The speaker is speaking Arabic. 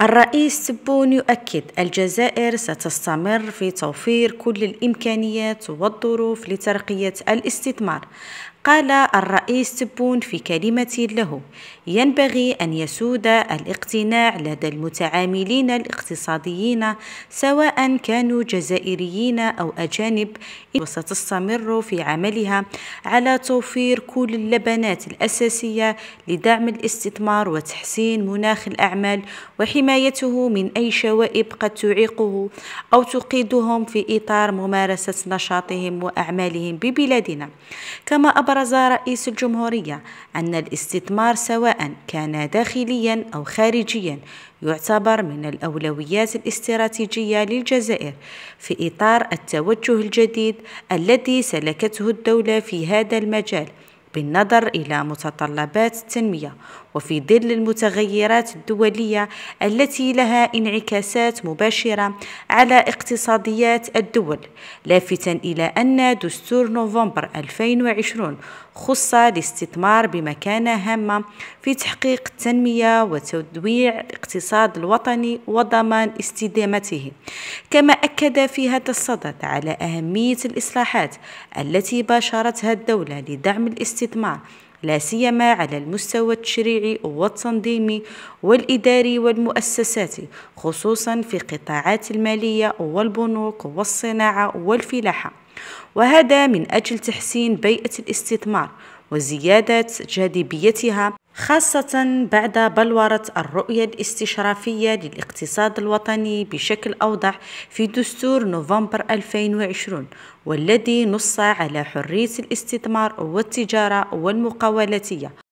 الرئيس تبون يؤكد الجزائر ستستمر في توفير كل الإمكانيات والظروف لترقية الاستثمار قال الرئيس تبون في كلمة له ينبغي أن يسود الاقتناع لدى المتعاملين الاقتصاديين سواء كانوا جزائريين أو أجانب وستستمر في عملها على توفير كل اللبنات الأساسية لدعم الاستثمار وتحسين مناخ الأعمال وحمايته من أي شوائب قد تعيقه أو تقيدهم في إطار ممارسة نشاطهم وأعمالهم ببلادنا كما أبر أبرز رئيس الجمهورية أن الاستثمار سواء كان داخليا أو خارجيا يعتبر من الأولويات الاستراتيجية للجزائر في إطار التوجه الجديد الذي سلكته الدولة في هذا المجال بالنظر إلى متطلبات التنمية وفي ظل المتغيرات الدولية التي لها انعكاسات مباشرة على اقتصاديات الدول لافتا إلى أن دستور نوفمبر 2020 خص الاستثمار بمكانة هامة في تحقيق التنمية وتدويع الاقتصاد الوطني وضمان استدامته كما أكد في هذا الصدد على أهمية الإصلاحات التي باشرتها الدولة لدعم الاستثمار لا سيما على المستوى التشريعي والتنظيمي والإداري والمؤسساتي خصوصا في قطاعات المالية والبنوك والصناعة والفلاحة وهذا من أجل تحسين بيئة الاستثمار وزيادة جاذبيتها خاصة بعد بلورة الرؤية الاستشرافية للاقتصاد الوطني بشكل أوضح في دستور نوفمبر 2020 والذي نص على حرية الاستثمار والتجارة والمقاولاتية